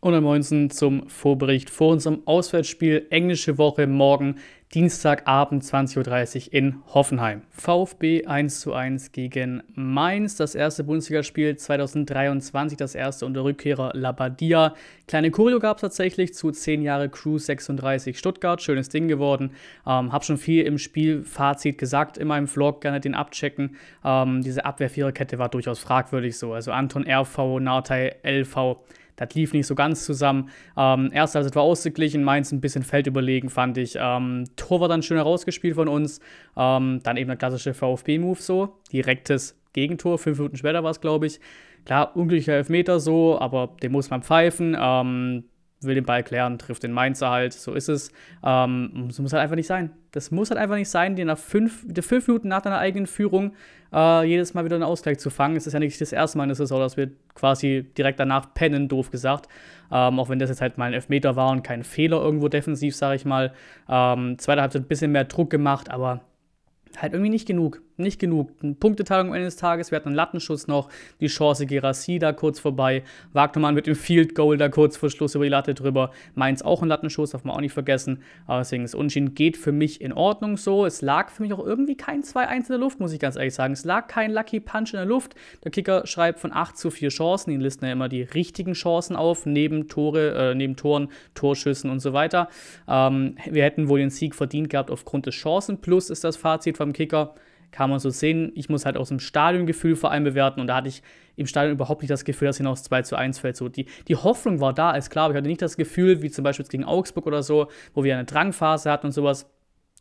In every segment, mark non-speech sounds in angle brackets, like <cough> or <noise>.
Und ansonsten zum Vorbericht vor unserem Auswärtsspiel englische Woche morgen Dienstagabend 20.30 Uhr in Hoffenheim. VfB 1 zu 1 gegen Mainz, das erste Bundesligaspiel 2023, das erste unter Rückkehrer Labadia. Kleine Choreo gab es tatsächlich zu 10 Jahre Crew 36 Stuttgart, schönes Ding geworden. Ähm, hab schon viel im Spielfazit gesagt in meinem Vlog, gerne den abchecken. Ähm, diese Abwehrviererkette war durchaus fragwürdig so, also Anton RV, Nartei LV das lief nicht so ganz zusammen. Ähm, erste Halbzeit war ausgeglichen, Mainz ein bisschen feldüberlegen, fand ich. Ähm, Tor war dann schön herausgespielt von uns. Ähm, dann eben der klassische VfB-Move so, direktes Gegentor, fünf Minuten später war es, glaube ich. Klar, unglücklicher Elfmeter so, aber den muss man pfeifen. Ähm, will den Ball klären, trifft den Mainzer halt, so ist es. Ähm, das muss halt einfach nicht sein. Das muss halt einfach nicht sein, dir nach fünf, fünf Minuten nach deiner eigenen Führung äh, jedes Mal wieder einen Ausgleich zu fangen. Es ist ja nicht das erste Mal in der Saison, dass wir quasi direkt danach pennen, doof gesagt. Ähm, auch wenn das jetzt halt mal ein Elfmeter war und kein Fehler irgendwo defensiv, sage ich mal. Ähm, zweite Halbzeit ein bisschen mehr Druck gemacht, aber halt irgendwie nicht genug nicht genug Punkteteilung am Ende des Tages. Wir hatten einen Lattenschuss noch, die Chance Gerassi da kurz vorbei. Wagnermann mit dem Field Goal da kurz vor Schluss über die Latte drüber. Mainz auch einen Lattenschuss, darf man auch nicht vergessen. Aber deswegen ist Unschien geht für mich in Ordnung so. Es lag für mich auch irgendwie kein 2-1 in der Luft, muss ich ganz ehrlich sagen. Es lag kein Lucky Punch in der Luft. Der Kicker schreibt von 8 zu 4 Chancen. Die listen ja immer die richtigen Chancen auf, neben Tore, äh, neben Toren, Torschüssen und so weiter. Ähm, wir hätten wohl den Sieg verdient gehabt aufgrund des Chancen. Plus ist das Fazit vom Kicker kann man so sehen. Ich muss halt aus dem Stadiongefühl vor allem bewerten und da hatte ich im Stadion überhaupt nicht das Gefühl, dass hinaus 2 zu 1 fällt. So, die, die Hoffnung war da, ist klar, aber ich hatte nicht das Gefühl, wie zum Beispiel jetzt gegen Augsburg oder so, wo wir eine Drangphase hatten und sowas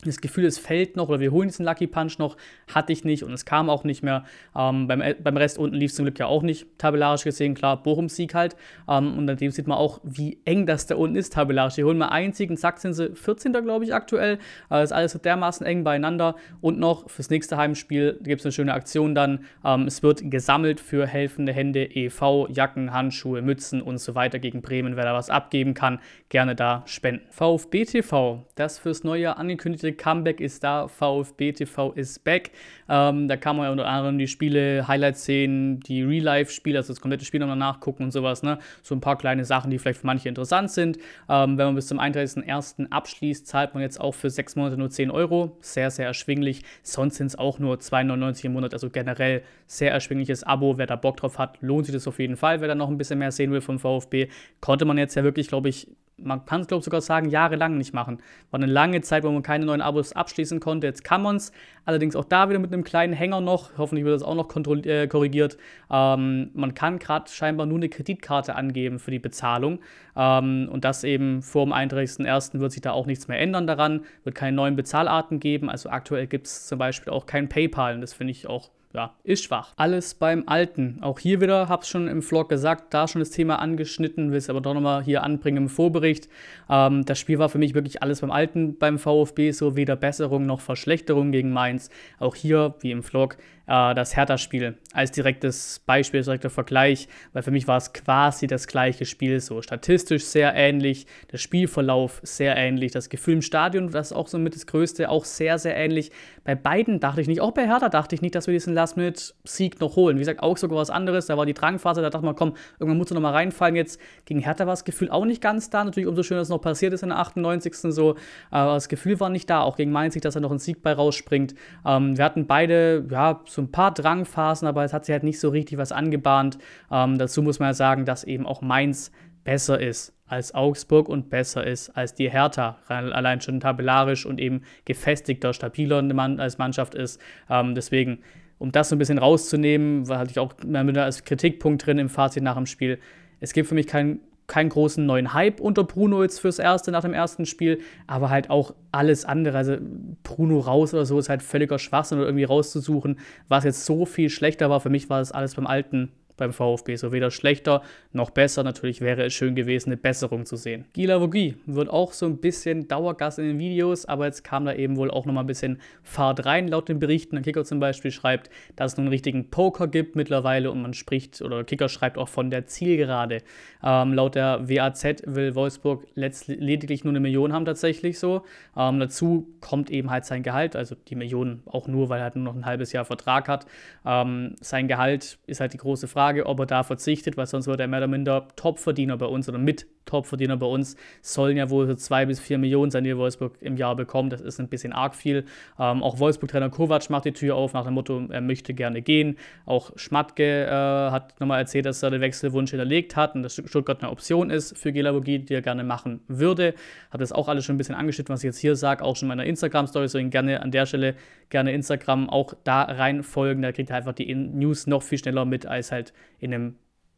das Gefühl, es fällt noch oder wir holen diesen Lucky Punch noch, hatte ich nicht und es kam auch nicht mehr. Ähm, beim, äh, beim Rest unten lief es zum Glück ja auch nicht, tabellarisch gesehen, klar, Bochum-Sieg halt. Ähm, und an dem sieht man auch, wie eng das da unten ist, tabellarisch. Die holen mal einen Sieg, und zack sind sie 14. glaube ich aktuell. Äh, ist alles so dermaßen eng beieinander. Und noch fürs nächste Heimspiel gibt es eine schöne Aktion dann. Ähm, es wird gesammelt für helfende Hände, e.V., Jacken, Handschuhe, Mützen und so weiter gegen Bremen. Wer da was abgeben kann, gerne da spenden. VfB TV, das fürs neue Jahr angekündigte Monate. Comeback ist da, VfB TV ist back. Ähm, da kann man ja unter anderem die Spiele, Highlights sehen, die Real-Life-Spiele, also das komplette Spiel nochmal nachgucken und sowas. Ne? So ein paar kleine Sachen, die vielleicht für manche interessant sind. Ähm, wenn man bis zum 31.01. abschließt, zahlt man jetzt auch für sechs Monate nur 10 Euro. Sehr, sehr erschwinglich. Sonst sind es auch nur 2,99 im Monat, also generell sehr erschwingliches Abo. Wer da Bock drauf hat, lohnt sich das auf jeden Fall. Wer da noch ein bisschen mehr sehen will vom VfB, konnte man jetzt ja wirklich, glaube ich, man kann es, glaube ich, sogar sagen, jahrelang nicht machen. War eine lange Zeit, wo man keine neuen Abos abschließen konnte. Jetzt kann man es. Allerdings auch da wieder mit einem kleinen Hänger noch. Hoffentlich wird das auch noch äh, korrigiert. Ähm, man kann gerade scheinbar nur eine Kreditkarte angeben für die Bezahlung. Ähm, und das eben vor dem 31.01. wird sich da auch nichts mehr ändern daran. Wird keine neuen Bezahlarten geben. Also aktuell gibt es zum Beispiel auch kein PayPal. Und das finde ich auch ja, ist schwach. Alles beim Alten. Auch hier wieder, hab's schon im Vlog gesagt, da schon das Thema angeschnitten, will es aber doch nochmal hier anbringen im Vorbericht. Ähm, das Spiel war für mich wirklich alles beim Alten beim VfB, so weder Besserung noch Verschlechterung gegen Mainz. Auch hier, wie im Vlog, äh, das Hertha-Spiel als direktes Beispiel, als direkter Vergleich, weil für mich war es quasi das gleiche Spiel so. Statistisch sehr ähnlich, der Spielverlauf sehr ähnlich, das Gefühl im Stadion, das ist auch so mit das Größte, auch sehr, sehr ähnlich. Bei beiden dachte ich nicht, auch bei Hertha dachte ich nicht, dass wir diesen Last-Minute-Sieg noch holen. Wie gesagt, auch sogar was anderes, da war die Drangphase, da dachte man, komm, irgendwann muss er nochmal reinfallen jetzt. Gegen Hertha war das Gefühl auch nicht ganz da, natürlich umso schöner, dass es noch passiert ist in der 98. so, aber das Gefühl war nicht da, auch gegen Mainz, dass er noch einen Sieg bei rausspringt. Ähm, wir hatten beide, ja, so so ein paar Drangphasen, aber es hat sich halt nicht so richtig was angebahnt. Ähm, dazu muss man ja sagen, dass eben auch Mainz besser ist als Augsburg und besser ist als die Hertha, allein schon tabellarisch und eben gefestigter, stabiler als Mannschaft ist. Ähm, deswegen, um das so ein bisschen rauszunehmen, hatte ich auch als Kritikpunkt drin im Fazit nach dem Spiel. Es gibt für mich keinen keinen großen neuen Hype unter Bruno jetzt fürs erste nach dem ersten Spiel, aber halt auch alles andere. Also Bruno raus oder so ist halt völliger Schwachsinn, irgendwie rauszusuchen, was jetzt so viel schlechter war. Für mich war das alles beim alten beim VfB, so weder schlechter noch besser. Natürlich wäre es schön gewesen, eine Besserung zu sehen. Gila Vogui wird auch so ein bisschen Dauergast in den Videos, aber jetzt kam da eben wohl auch nochmal ein bisschen Fahrt rein, laut den Berichten. Der Kicker zum Beispiel schreibt, dass es nun einen richtigen Poker gibt mittlerweile und man spricht, oder Kicker schreibt auch von der Zielgerade. Ähm, laut der WAZ will Wolfsburg lediglich nur eine Million haben tatsächlich so. Ähm, dazu kommt eben halt sein Gehalt, also die Millionen auch nur, weil er halt nur noch ein halbes Jahr Vertrag hat. Ähm, sein Gehalt ist halt die große Frage. Frage, ob er da verzichtet, weil sonst wird er mehr oder minder Topverdiener bei uns oder mit Topverdiener bei uns. Sollen ja wohl so zwei bis vier Millionen sein, die Wolfsburg im Jahr bekommen. Das ist ein bisschen arg viel. Ähm, auch Wolfsburg-Trainer Kovac macht die Tür auf nach dem Motto, er möchte gerne gehen. Auch Schmatke äh, hat nochmal erzählt, dass er den Wechselwunsch hinterlegt hat und dass Stuttgart eine Option ist für Gelabogie, die er gerne machen würde. Hat das auch alles schon ein bisschen angeschnitten, was ich jetzt hier sage, auch schon in meiner Instagram-Story. Deswegen gerne an der Stelle gerne Instagram auch da rein folgen. Da kriegt ihr einfach die News noch viel schneller mit als halt in einem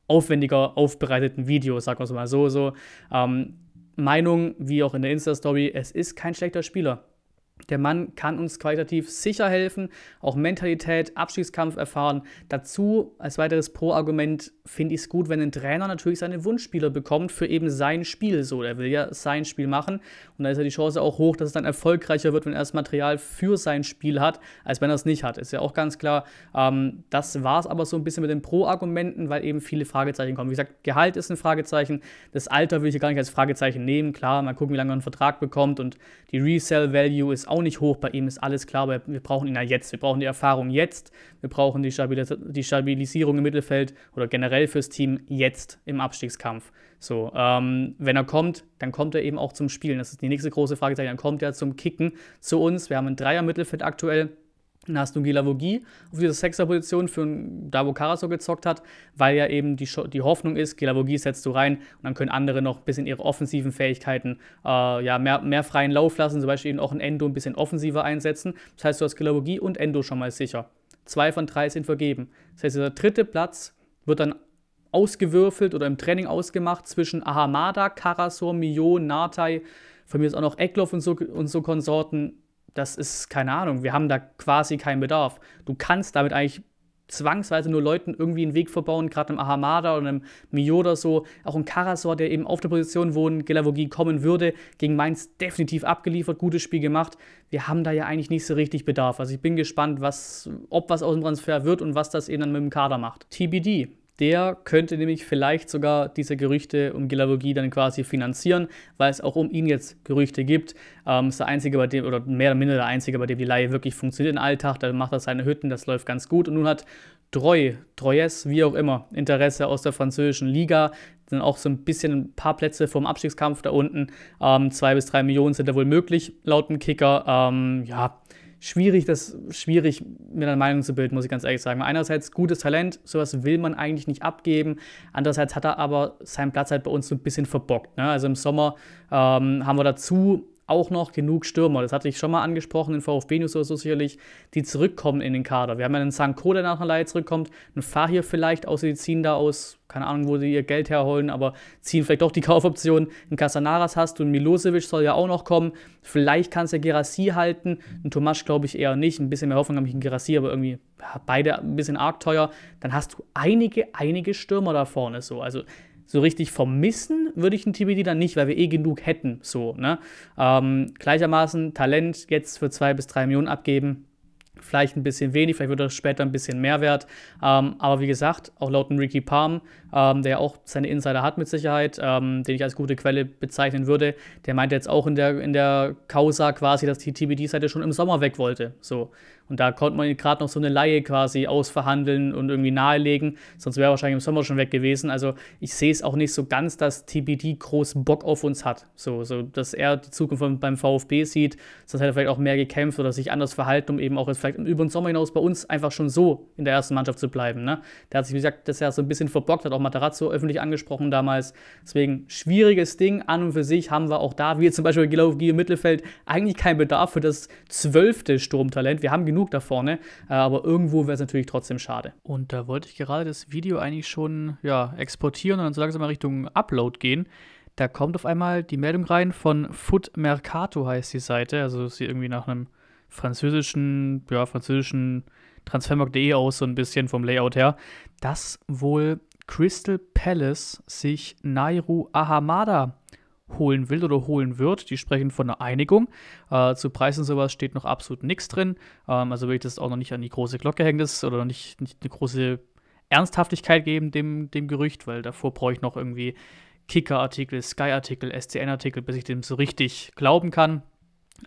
aufwendiger aufbereiteten Video, sagen wir es mal so. so ähm, Meinung, wie auch in der Insta-Story, es ist kein schlechter Spieler. Der Mann kann uns qualitativ sicher helfen, auch Mentalität, Abstiegskampf erfahren. Dazu als weiteres Pro-Argument finde ich es gut, wenn ein Trainer natürlich seine Wunschspieler bekommt für eben sein Spiel. So, der will ja sein Spiel machen und da ist ja die Chance auch hoch, dass es dann erfolgreicher wird, wenn er das Material für sein Spiel hat, als wenn er es nicht hat. Ist ja auch ganz klar. Ähm, das war es aber so ein bisschen mit den Pro-Argumenten, weil eben viele Fragezeichen kommen. Wie gesagt, Gehalt ist ein Fragezeichen. Das Alter will ich hier gar nicht als Fragezeichen nehmen. Klar, mal gucken, wie lange er einen Vertrag bekommt und die Resell-Value ist auch nicht hoch. Bei ihm ist alles klar, aber wir brauchen ihn ja jetzt. Wir brauchen die Erfahrung jetzt. Wir brauchen die, Stabilis die Stabilisierung im Mittelfeld oder generell fürs Team jetzt im Abstiegskampf. So, ähm, wenn er kommt, dann kommt er eben auch zum Spielen. Das ist die nächste große Frage. Dann kommt er zum Kicken zu uns. Wir haben ein Dreier-Mittelfeld aktuell. Dann hast du Gilavogi auf dieser Sechser-Position, für da wo Karaso gezockt hat, weil ja eben die, die Hoffnung ist, Gilavogi setzt du rein und dann können andere noch ein bisschen ihre offensiven Fähigkeiten äh, ja, mehr, mehr freien Lauf lassen, zum Beispiel eben auch ein Endo ein bisschen offensiver einsetzen. Das heißt, du hast Gilavogi und Endo schon mal sicher. Zwei von drei sind vergeben. Das heißt, dieser dritte Platz wird dann ausgewürfelt oder im Training ausgemacht zwischen Ahamada, Karasor, Mio, Natai, von mir ist auch noch Eckloff und so, und so Konsorten das ist keine Ahnung. Wir haben da quasi keinen Bedarf. Du kannst damit eigentlich zwangsweise nur Leuten irgendwie einen Weg verbauen, gerade einem Ahamada oder einem Mio oder so. Auch ein Karasor, der eben auf der Position, wo ein Gelavogie kommen würde, gegen Mainz definitiv abgeliefert, gutes Spiel gemacht. Wir haben da ja eigentlich nicht so richtig Bedarf. Also ich bin gespannt, was, ob was aus dem Transfer wird und was das eben dann mit dem Kader macht. TBD. Der könnte nämlich vielleicht sogar diese Gerüchte um Gilavogi dann quasi finanzieren, weil es auch um ihn jetzt Gerüchte gibt. Ähm, ist der einzige, bei dem, oder mehr oder minder der einzige, bei dem die Laie wirklich funktioniert im Alltag. Da macht er seine Hütten, das läuft ganz gut. Und nun hat Treu, Troyes, wie auch immer, Interesse aus der französischen Liga. Sind auch so ein bisschen ein paar Plätze vom Abstiegskampf da unten. Ähm, zwei bis drei Millionen sind da wohl möglich, laut dem Kicker. Ähm, ja, schwierig, das schwierig mir eine Meinung zu bilden, muss ich ganz ehrlich sagen. Einerseits gutes Talent, sowas will man eigentlich nicht abgeben. Andererseits hat er aber seinen Platz halt bei uns so ein bisschen verbockt. Ne? Also im Sommer ähm, haben wir dazu auch noch genug Stürmer. Das hatte ich schon mal angesprochen in VfB News oder so sicherlich, die zurückkommen in den Kader. Wir haben ja einen Sanko, der nach einer Leihe zurückkommt, einen Fahir vielleicht, außer die ziehen da aus, keine Ahnung, wo sie ihr Geld herholen, aber ziehen vielleicht doch die <laughs> Kaufoption. Einen Casanaras hast du, einen Milosevic soll ja auch noch kommen. Vielleicht kannst du Gerassi halten, einen Tomasch glaube ich eher nicht. Ein bisschen mehr Hoffnung habe ich in Gerassi, aber irgendwie beide ein bisschen arg teuer. Dann hast du einige, einige Stürmer da vorne so. Also so richtig vermissen würde ich einen TBD dann nicht, weil wir eh genug hätten. So, ne? Ähm, gleichermaßen Talent jetzt für zwei bis drei Millionen abgeben. Vielleicht ein bisschen wenig, vielleicht wird das später ein bisschen mehr wert. Ähm, aber wie gesagt, auch laut Ricky Palm, ähm, der auch seine Insider hat mit Sicherheit, ähm, den ich als gute Quelle bezeichnen würde, der meinte jetzt auch in der, in der Causa quasi, dass die TBD-Seite schon im Sommer weg wollte. So. Und da konnte man gerade noch so eine Laie quasi ausverhandeln und irgendwie nahelegen. Sonst wäre er wahrscheinlich im Sommer schon weg gewesen. Also ich sehe es auch nicht so ganz, dass TBD groß Bock auf uns hat. So, so dass er die Zukunft beim VfB sieht. Sonst hätte er vielleicht auch mehr gekämpft oder sich anders verhalten, um eben auch jetzt vielleicht über den Sommer hinaus bei uns einfach schon so in der ersten Mannschaft zu bleiben. Ne? Der hat sich, wie gesagt, das ja so ein bisschen verbockt, hat auch Materazzo öffentlich angesprochen damals. Deswegen schwieriges Ding. An und für sich haben wir auch da, wie zum Beispiel Gilau im Mittelfeld, eigentlich keinen Bedarf für das zwölfte Sturmtalent. Wir haben genug genug da vorne, äh, aber irgendwo wäre es natürlich trotzdem schade. Und da wollte ich gerade das Video eigentlich schon ja, exportieren und dann so langsam mal Richtung Upload gehen. Da kommt auf einmal die Meldung rein von Foot Mercato heißt die Seite, also sie irgendwie nach einem französischen, ja, französischen Transfermarkt.de aus, so ein bisschen vom Layout her, dass wohl Crystal Palace sich Nairu Ahamada holen will oder holen wird. Die sprechen von einer Einigung. Äh, zu Preisen sowas steht noch absolut nichts drin. Ähm, also will ich das auch noch nicht an die große Glocke hängen das, oder nicht, nicht eine große Ernsthaftigkeit geben dem, dem Gerücht, weil davor brauche ich noch irgendwie Kicker-Artikel, Sky-Artikel, SCN-Artikel, bis ich dem so richtig glauben kann.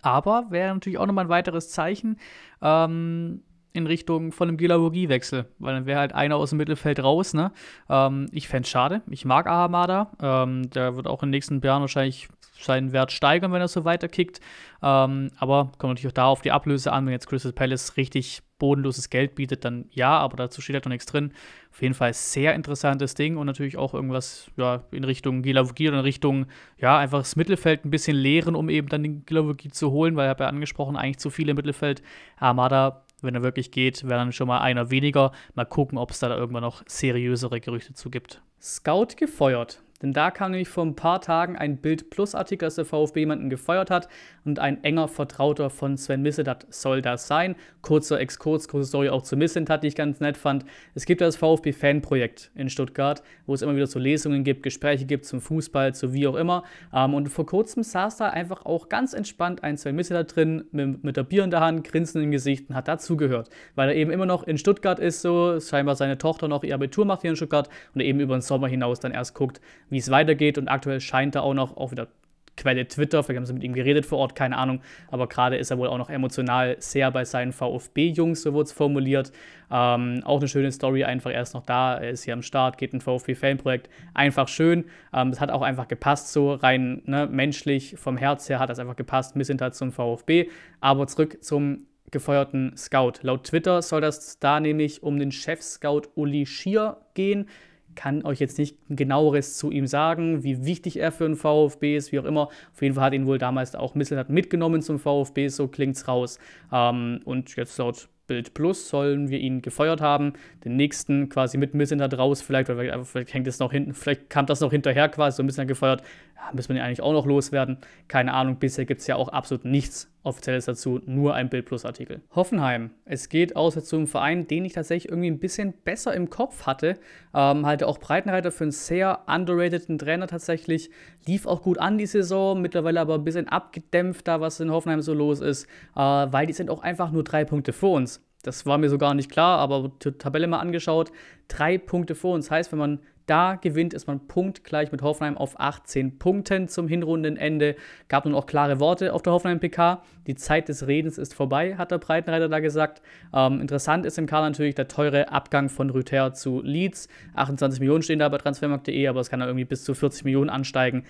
Aber wäre natürlich auch nochmal ein weiteres Zeichen, ähm, in Richtung von einem Gilavogi-Wechsel, weil dann wäre halt einer aus dem Mittelfeld raus. Ne? Ähm, ich fände es schade. Ich mag Ahamada. Ähm, der wird auch in den nächsten Jahren wahrscheinlich seinen Wert steigern, wenn er so weiterkickt. Ähm, aber kommt natürlich auch da auf die Ablöse an. Wenn jetzt Crystal Palace richtig bodenloses Geld bietet, dann ja, aber dazu steht halt noch nichts drin. Auf jeden Fall sehr interessantes Ding und natürlich auch irgendwas ja, in Richtung Gelavogie oder in Richtung, ja, einfach das Mittelfeld ein bisschen leeren, um eben dann den Gelavogie zu holen, weil ich habe ja angesprochen, eigentlich zu viele im Mittelfeld. Armada wenn er wirklich geht, wäre dann schon mal einer weniger. Mal gucken, ob es da irgendwann noch seriösere Gerüchte zu gibt. Scout gefeuert. Denn da kam nämlich vor ein paar Tagen ein Bild Plus Artikel, dass der VfB jemanden gefeuert hat und ein enger Vertrauter von Sven Missetat soll das sein. Kurzer Exkurs, kurze Story auch zu Missetat, die ich ganz nett fand. Es gibt das VfB Fanprojekt in Stuttgart, wo es immer wieder so Lesungen gibt, Gespräche gibt zum Fußball, zu wie auch immer. Ähm, und vor kurzem saß da einfach auch ganz entspannt ein Sven Missetat drin mit, der Bier in der Hand, grinsendem Gesicht und hat dazugehört, weil er eben immer noch in Stuttgart ist, so scheinbar seine Tochter noch ihr Abitur macht hier in Stuttgart und eben über den Sommer hinaus dann erst guckt, wie es weitergeht. Und aktuell scheint er auch noch, auch wieder Quelle Twitter, vielleicht haben sie mit ihm geredet vor Ort, keine Ahnung, aber gerade ist er wohl auch noch emotional sehr bei seinen VfB-Jungs, so wurde es formuliert. Ähm, auch eine schöne Story, einfach er ist noch da, er ist hier am Start, geht ein VfB-Fanprojekt, einfach schön. Ähm, das hat auch einfach gepasst, so rein ne, menschlich, vom Herz her hat das einfach gepasst, Missint halt zum VfB. Aber zurück zum gefeuerten Scout. Laut Twitter soll das da nämlich um den Chef-Scout Uli Schier gehen kann euch jetzt nicht genaueres zu ihm sagen, wie wichtig er für den VfB ist, wie auch immer. Auf jeden Fall hat ihn wohl damals auch Misselrat mitgenommen zum VfB, so klingt's raus. Ähm, und jetzt laut Bild Plus sollen wir ihn gefeuert haben, den nächsten quasi mit Misselrat raus, vielleicht, weil vielleicht hängt das noch hinten, vielleicht kam das noch hinterher quasi, so ein bisschen gefeuert, ja, müssen wir ihn eigentlich auch noch loswerden. Keine Ahnung, bisher gibt es ja auch absolut nichts Offiziell ist dazu nur ein Bild Plus Artikel. Hoffenheim. Es geht außer zu einem Verein, den ich tatsächlich irgendwie ein bisschen besser im Kopf hatte. Ähm, halte auch Breitenreiter für einen sehr underrateden Trainer tatsächlich. Lief auch gut an die Saison, mittlerweile aber ein bisschen abgedämpft, da was in Hoffenheim so los ist, äh, weil die sind auch einfach nur drei Punkte vor uns. Das war mir so gar nicht klar, aber die Tabelle mal angeschaut. Drei Punkte vor uns heißt, wenn man da gewinnt es man punktgleich mit Hoffenheim auf 18 Punkten zum Hinrundenende. Gab nun auch klare Worte auf der Hoffenheim-PK. Die Zeit des Redens ist vorbei, hat der Breitenreiter da gesagt. Ähm, interessant ist im Kader natürlich der teure Abgang von Rüther zu Leeds. 28 Millionen stehen da bei transfermarkt.de, aber es kann da irgendwie bis zu 40 Millionen ansteigen.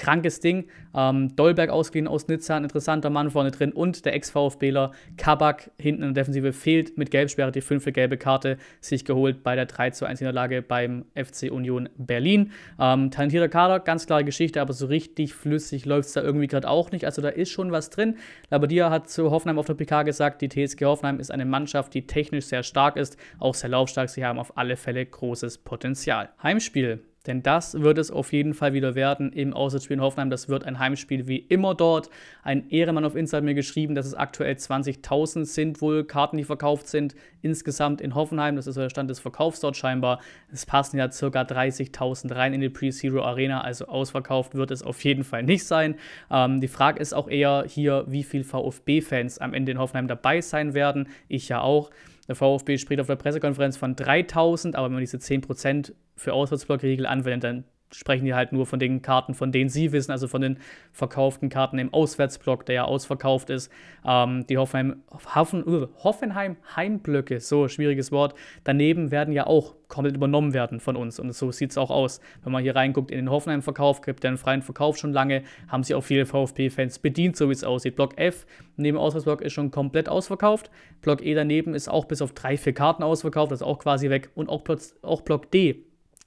Krankes Ding. Ähm, Dolberg ausgeliehen aus Nizza, ein interessanter Mann vorne drin. Und der Ex-VfBler Kabak hinten in der Defensive fehlt mit Gelbsperre die fünfte gelbe Karte sich geholt bei der 3 zu 1 Niederlage beim FC Union Berlin. Ähm, talentierter Kader, ganz klare Geschichte, aber so richtig flüssig läuft es da irgendwie gerade auch nicht. Also da ist schon was drin. Labadia hat zu Hoffenheim auf der PK gesagt, die TSG Hoffenheim ist eine Mannschaft, die technisch sehr stark ist, auch sehr laufstark. Sie haben auf alle Fälle großes Potenzial. Heimspiel denn das wird es auf jeden Fall wieder werden im Auswärtsspiel in Hoffenheim. Das wird ein Heimspiel wie immer dort. Ein Ehrenmann auf Insta hat mir geschrieben, dass es aktuell 20.000 sind wohl Karten, die verkauft sind insgesamt in Hoffenheim. Das ist der Stand des Verkaufs dort scheinbar. Es passen ja circa 30.000 rein in die Pre-Zero Arena. Also ausverkauft wird es auf jeden Fall nicht sein. Ähm, die Frage ist auch eher hier, wie viel VfB-Fans am Ende in Hoffenheim dabei sein werden. Ich ja auch. Der VfB spricht auf der Pressekonferenz von 3000, aber wenn man diese 10% für Auswärtsblockregel anwendet, dann sprechen die halt nur von den Karten, von denen sie wissen, also von den verkauften Karten im Auswärtsblock, der ja ausverkauft ist. Ähm, die Hoffenheim, Hoffen, uh, Hoffenheim Heimblöcke, so schwieriges Wort, daneben werden ja auch komplett übernommen werden von uns. Und so sieht es auch aus. Wenn man hier reinguckt in den Hoffenheim-Verkauf, gibt der einen freien Verkauf schon lange, haben sich auch viele VfB-Fans bedient, so wie es aussieht. Block F neben dem Auswärtsblock ist schon komplett ausverkauft. Block E daneben ist auch bis auf drei, vier Karten ausverkauft, das ist auch quasi weg. Und auch, Platz, auch Block D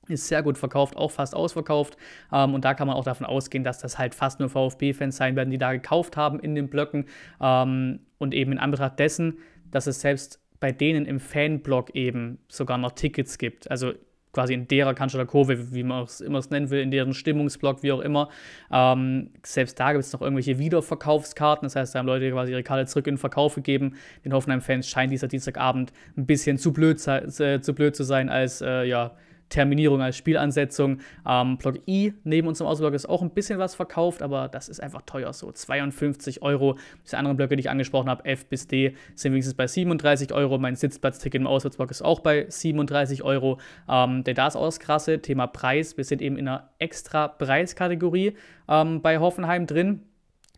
ist sehr gut verkauft, auch fast ausverkauft. Ähm, und da kann man auch davon ausgehen, dass das halt fast nur VfB-Fans sein werden, die da gekauft haben in den Blöcken. Ähm, und eben in Anbetracht dessen, dass es selbst bei denen im Fanblock eben sogar noch Tickets gibt. Also quasi in derer Kanzler Kurve, wie man es immer nennen will, in deren Stimmungsblock, wie auch immer. Ähm, selbst da gibt es noch irgendwelche Wiederverkaufskarten. Das heißt, da haben Leute quasi ihre Karte zurück in den Verkauf gegeben. Den Hoffenheim-Fans scheint dieser Dienstagabend ein bisschen zu blöd, äh, zu blöd zu sein, als äh, ja, Terminierung als Spielansetzung. Ähm, Block I neben unserem Außenblock ist auch ein bisschen was verkauft, aber das ist einfach teuer. So 52 Euro. Diese anderen Blöcke, die ich angesprochen habe, F bis D, sind wenigstens bei 37 Euro. Mein Sitzplatzticket im Auswärtsblock ist auch bei 37 Euro. Ähm, denn da ist auch das krasse Thema Preis. Wir sind eben in einer extra Preiskategorie ähm, bei Hoffenheim drin.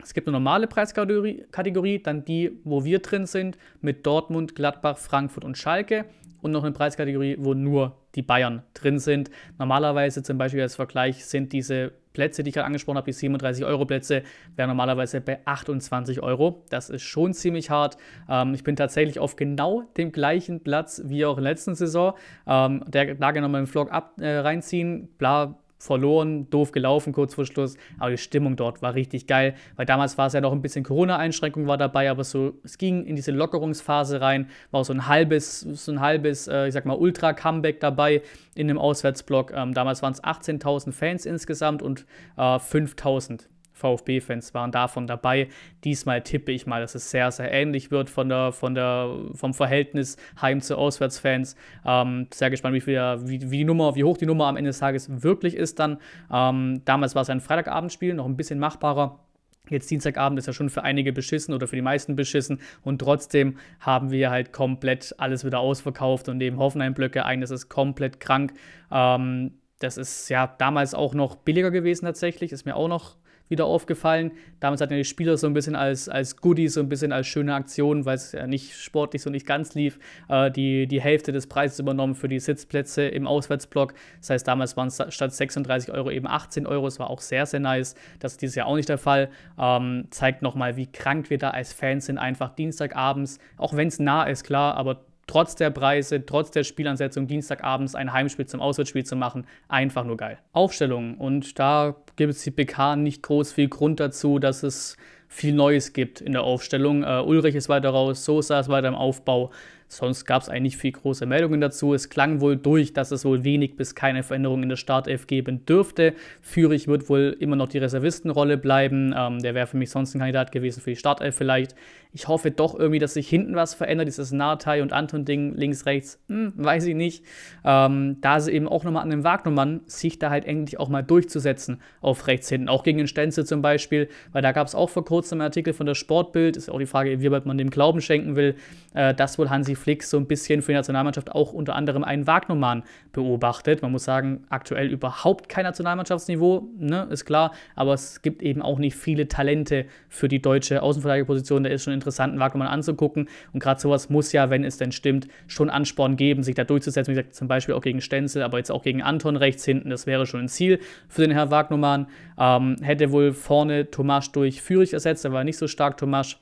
Es gibt eine normale Preiskategorie, dann die, wo wir drin sind, mit Dortmund, Gladbach, Frankfurt und Schalke und noch eine Preiskategorie, wo nur die Bayern drin sind. Normalerweise zum Beispiel als Vergleich sind diese Plätze, die ich gerade angesprochen habe, die 37 Euro Plätze, wären normalerweise bei 28 Euro. Das ist schon ziemlich hart. Ähm, ich bin tatsächlich auf genau dem gleichen Platz wie auch in der letzten Saison. Ähm, der Lage nochmal im Vlog ab, äh, reinziehen. Bla, verloren, doof gelaufen kurz vor Schluss, aber die Stimmung dort war richtig geil, weil damals war es ja noch ein bisschen Corona-Einschränkung war dabei, aber so, es ging in diese Lockerungsphase rein, war so ein halbes, so ein halbes, äh, ich sag mal, Ultra-Comeback dabei in dem Auswärtsblock. Ähm, damals waren es 18.000 Fans insgesamt und äh, 5.000 VfB-Fans waren davon dabei. Diesmal tippe ich mal, dass es sehr, sehr ähnlich wird von der, von der, vom Verhältnis Heim- zu Auswärtsfans. Ähm, sehr gespannt, wie, viel, wie, wie, die Nummer, wie hoch die Nummer am Ende des Tages wirklich ist dann. Ähm, damals war es ein Freitagabendspiel, noch ein bisschen machbarer. Jetzt Dienstagabend ist ja schon für einige beschissen oder für die meisten beschissen und trotzdem haben wir halt komplett alles wieder ausverkauft und eben Hoffenheim-Blöcke ein, das ist komplett krank. Ähm, das ist ja damals auch noch billiger gewesen tatsächlich, ist mir auch noch wieder aufgefallen. Damals hatten ja die Spieler so ein bisschen als, als Goodies, so ein bisschen als schöne Aktion, weil es ja nicht sportlich so nicht ganz lief, äh, die, die Hälfte des Preises übernommen für die Sitzplätze im Auswärtsblock. Das heißt, damals waren es statt 36 Euro eben 18 Euro. Es war auch sehr, sehr nice. Das ist dieses Jahr auch nicht der Fall. Ähm, zeigt nochmal, wie krank wir da als Fans sind, einfach Dienstagabends, auch wenn es nah ist, klar, aber trotz der Preise, trotz der Spielansetzung Dienstagabends ein Heimspiel zum Auswärtsspiel zu machen, einfach nur geil. Aufstellungen und da gibt es die PK nicht groß viel Grund dazu, dass es viel Neues gibt in der Aufstellung. Uh, Ulrich ist weiter raus, Sosa ist weiter im Aufbau. Sonst gab es eigentlich viel große Meldungen dazu. Es klang wohl durch, dass es wohl wenig bis keine Veränderungen in der Startelf geben dürfte. Führig wird wohl immer noch die Reservistenrolle bleiben. Ähm, der wäre für mich sonst ein Kandidat gewesen für die Startelf vielleicht. Ich hoffe doch irgendwie, dass sich hinten was verändert. Dieses Nahtei und Anton-Ding links, rechts, hm, weiß ich nicht. Ähm, da sie eben auch nochmal an den Wagnermann, sich da halt endlich auch mal durchzusetzen auf rechts hinten. Auch gegen den Stenzel zum Beispiel, weil da gab es auch vor kurzem einen Artikel von der Sportbild. Ist auch die Frage, wie weit man dem Glauben schenken will, äh, dass wohl Hansi Hansi Flick so ein bisschen für die Nationalmannschaft auch unter anderem einen Wagnermann beobachtet. Man muss sagen, aktuell überhaupt kein Nationalmannschaftsniveau, ne, ist klar, aber es gibt eben auch nicht viele Talente für die deutsche Außenverteidigerposition. Da ist schon interessant, einen Wagnermann anzugucken. Und gerade sowas muss ja, wenn es denn stimmt, schon Ansporn geben, sich da durchzusetzen. Wie gesagt, zum Beispiel auch gegen Stenzel, aber jetzt auch gegen Anton rechts hinten. Das wäre schon ein Ziel für den Herrn Wagnermann. Ähm, hätte wohl vorne Tomasch durch Fürich ersetzt, aber nicht so stark Tomasch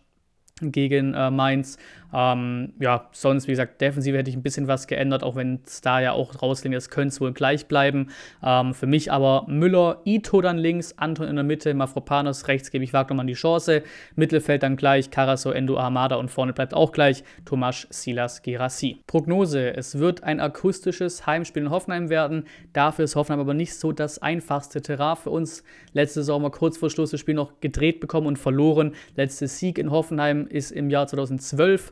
gegen äh, Mainz. Ähm, ja, sonst, wie gesagt, defensiv hätte ich ein bisschen was geändert, auch wenn es da ja auch rausklingt, es könnte es wohl gleich bleiben. Ähm, für mich aber Müller, Ito dann links, Anton in der Mitte, Mafropanos rechts, gebe ich Wagner mal die Chance. Mittelfeld dann gleich, Carasso, Endo, Armada und vorne bleibt auch gleich Tomasz Silas Gerassi. Prognose, es wird ein akustisches Heimspiel in Hoffenheim werden. Dafür ist Hoffenheim aber nicht so das einfachste Terrain für uns. Letzte Saison mal kurz vor Schluss das Spiel noch gedreht bekommen und verloren. Letzte Sieg in Hoffenheim ist im Jahr 2012.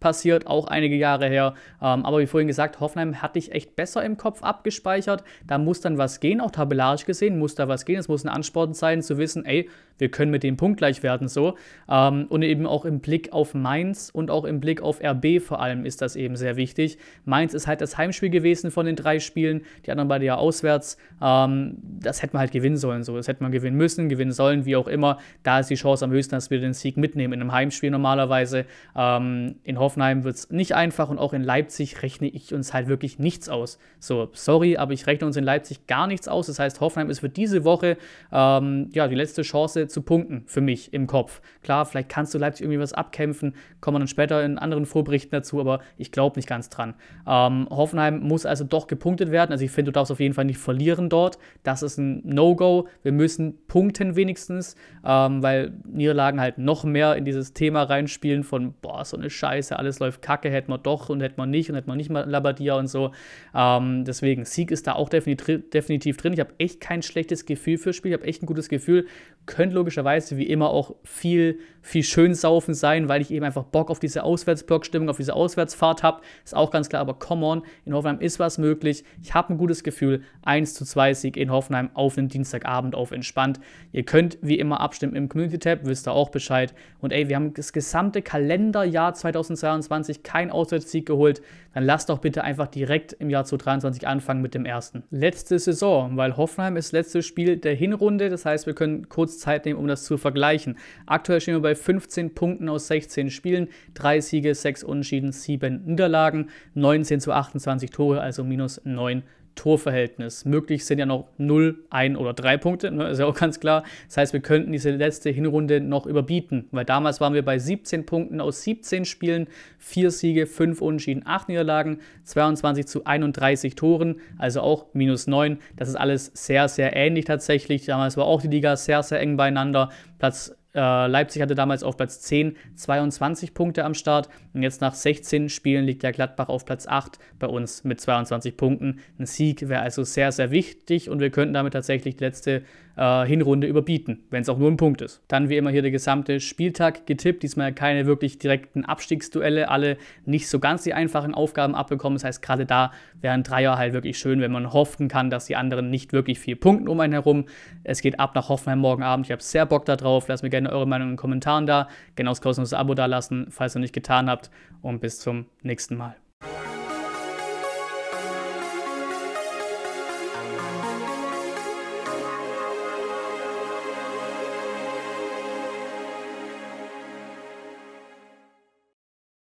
passiert, auch einige Jahre her. Ähm, aber wie vorhin gesagt, Hoffenheim hatte ich echt besser im Kopf abgespeichert. Da muss dann was gehen, auch tabellarisch gesehen muss da was gehen. Es muss ein Ansporn sein, zu wissen, ey, wir können mit dem Punkt gleich werden, so. Ähm, und eben auch im Blick auf Mainz und auch im Blick auf RB vor allem ist das eben sehr wichtig. Mainz ist halt das Heimspiel gewesen von den drei Spielen, die anderen beide ja auswärts. Ähm, das hätte man halt gewinnen sollen, so. Das hätte man gewinnen müssen, gewinnen sollen, wie auch immer. Da ist die Chance am höchsten, dass wir den Sieg mitnehmen in einem Heimspiel normalerweise. Ähm, in Hoffenheim Hoffenheim wird es nicht einfach und auch in Leipzig rechne ich uns halt wirklich nichts aus. So, sorry, aber ich rechne uns in Leipzig gar nichts aus. Das heißt, Hoffenheim ist für diese Woche ähm, ja, die letzte Chance zu punkten für mich im Kopf. Klar, vielleicht kannst du Leipzig irgendwie was abkämpfen, kommen wir dann später in anderen Vorberichten dazu, aber ich glaube nicht ganz dran. Ähm, Hoffenheim muss also doch gepunktet werden. Also ich finde, du darfst auf jeden Fall nicht verlieren dort. Das ist ein No-Go. Wir müssen punkten wenigstens, ähm, weil Niederlagen halt noch mehr in dieses Thema reinspielen von, boah, so eine Scheiße, alles läuft kacke, hätten wir doch und hätten wir nicht und hätten wir nicht mal Labadia und so. Ähm, deswegen, Sieg ist da auch definitiv, drin. Ich habe echt kein schlechtes Gefühl fürs Spiel, ich habe echt ein gutes Gefühl. Könnte logischerweise wie immer auch viel, viel schön saufen sein, weil ich eben einfach Bock auf diese Auswärtsblockstimmung, auf diese Auswärtsfahrt habe. Ist auch ganz klar, aber come on, in Hoffenheim ist was möglich. Ich habe ein gutes Gefühl. 1 zu 2 Sieg in Hoffenheim auf einen Dienstagabend auf entspannt. Ihr könnt wie immer abstimmen im Community Tab, wisst ihr auch Bescheid. Und ey, wir haben das gesamte Kalenderjahr 2022 2022 keinen Auswärtssieg geholt, dann lasst doch bitte einfach direkt im Jahr 2023 anfangen mit dem ersten. Letzte Saison, weil Hoffenheim ist letztes Spiel der Hinrunde, das heißt, wir können kurz Zeit nehmen, um das zu vergleichen. Aktuell stehen wir bei 15 Punkten aus 16 Spielen, 3 Siege, 6 Unentschieden, 7 Niederlagen, 19 zu 28 Tore, also minus 9 Punkte. Torverhältnis. Möglich sind ja noch 0, 1 oder 3 Punkte, ne? ist ja auch ganz klar. Das heißt, wir könnten diese letzte Hinrunde noch überbieten, weil damals waren wir bei 17 Punkten aus 17 Spielen, 4 Siege, 5 Unentschieden, 8 Niederlagen, 22 zu 31 Toren, also auch minus 9. Das ist alles sehr, sehr ähnlich tatsächlich. Damals war auch die Liga sehr, sehr eng beieinander. Platz äh, Leipzig hatte damals auf Platz 10 22 Punkte am Start und jetzt nach 16 Spielen liegt ja Gladbach auf Platz 8 bei uns mit 22 Punkten. Ein Sieg wäre also sehr, sehr wichtig und wir könnten damit tatsächlich die letzte äh, Hinrunde überbieten, wenn es auch nur ein Punkt ist. Dann wie immer hier der gesamte Spieltag getippt, diesmal keine wirklich direkten Abstiegsduelle, alle nicht so ganz die einfachen Aufgaben abbekommen. Das heißt, gerade da wäre ein Dreier halt wirklich schön, wenn man hoffen kann, dass die anderen nicht wirklich viel punkten um einen herum. Es geht ab nach Hoffenheim morgen Abend. Ich habe sehr Bock darauf. Lass mir gerne gerne eure Meinung in den Kommentaren da. Genau das kostenloses Abo da lassen, falls ihr nicht getan habt. Und bis zum nächsten Mal.